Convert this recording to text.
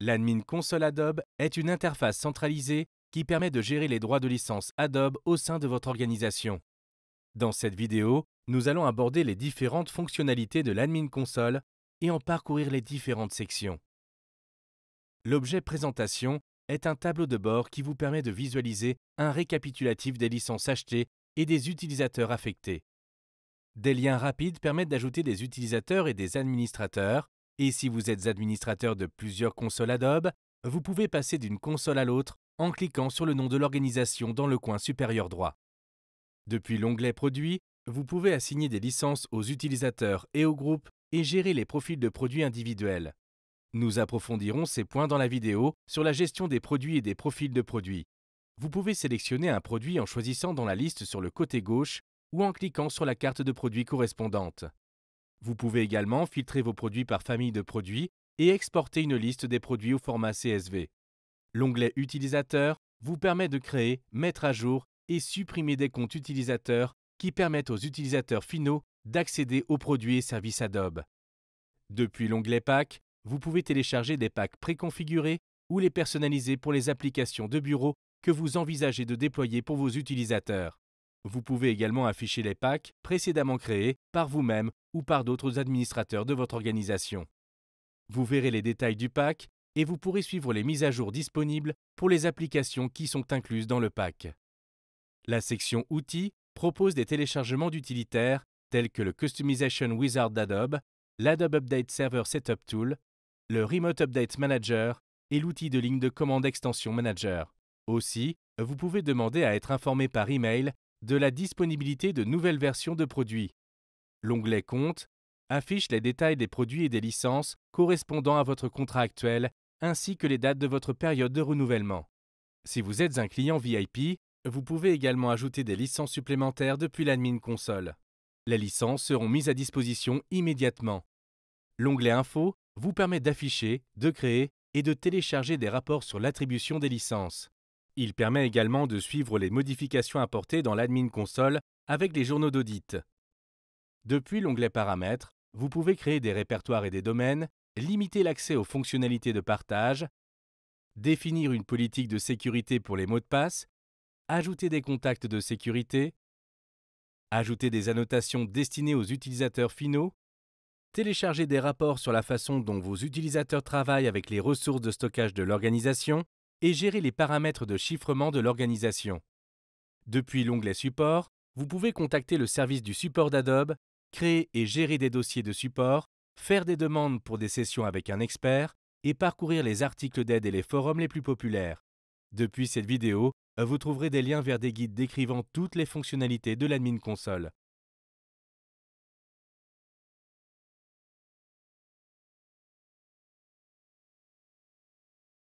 L'admin console Adobe est une interface centralisée qui permet de gérer les droits de licence Adobe au sein de votre organisation. Dans cette vidéo, nous allons aborder les différentes fonctionnalités de l'admin console et en parcourir les différentes sections. L'objet présentation est un tableau de bord qui vous permet de visualiser un récapitulatif des licences achetées et des utilisateurs affectés. Des liens rapides permettent d'ajouter des utilisateurs et des administrateurs, et si vous êtes administrateur de plusieurs consoles Adobe, vous pouvez passer d'une console à l'autre en cliquant sur le nom de l'organisation dans le coin supérieur droit. Depuis l'onglet Produits, vous pouvez assigner des licences aux utilisateurs et aux groupes et gérer les profils de produits individuels. Nous approfondirons ces points dans la vidéo sur la gestion des produits et des profils de produits. Vous pouvez sélectionner un produit en choisissant dans la liste sur le côté gauche ou en cliquant sur la carte de produits correspondante. Vous pouvez également filtrer vos produits par famille de produits et exporter une liste des produits au format CSV. L'onglet Utilisateur vous permet de créer, mettre à jour et supprimer des comptes utilisateurs qui permettent aux utilisateurs finaux d'accéder aux produits et services Adobe. Depuis l'onglet Pack, vous pouvez télécharger des packs préconfigurés ou les personnaliser pour les applications de bureau que vous envisagez de déployer pour vos utilisateurs. Vous pouvez également afficher les packs précédemment créés par vous-même ou par d'autres administrateurs de votre organisation. Vous verrez les détails du pack et vous pourrez suivre les mises à jour disponibles pour les applications qui sont incluses dans le pack. La section Outils propose des téléchargements d'utilitaires tels que le Customization Wizard d'Adobe, l'Adobe Update Server Setup Tool, le Remote Update Manager et l'outil de ligne de commande Extension Manager. Aussi, vous pouvez demander à être informé par email de la disponibilité de nouvelles versions de produits. L'onglet Compte affiche les détails des produits et des licences correspondant à votre contrat actuel ainsi que les dates de votre période de renouvellement. Si vous êtes un client VIP, vous pouvez également ajouter des licences supplémentaires depuis l'admin console. Les licences seront mises à disposition immédiatement. L'onglet Info vous permet d'afficher, de créer et de télécharger des rapports sur l'attribution des licences. Il permet également de suivre les modifications apportées dans l'admin console avec les journaux d'audit. Depuis l'onglet Paramètres, vous pouvez créer des répertoires et des domaines, limiter l'accès aux fonctionnalités de partage, définir une politique de sécurité pour les mots de passe, ajouter des contacts de sécurité, ajouter des annotations destinées aux utilisateurs finaux, télécharger des rapports sur la façon dont vos utilisateurs travaillent avec les ressources de stockage de l'organisation, et gérer les paramètres de chiffrement de l'organisation. Depuis l'onglet Support, vous pouvez contacter le service du support d'Adobe, créer et gérer des dossiers de support, faire des demandes pour des sessions avec un expert et parcourir les articles d'aide et les forums les plus populaires. Depuis cette vidéo, vous trouverez des liens vers des guides décrivant toutes les fonctionnalités de l'admin console.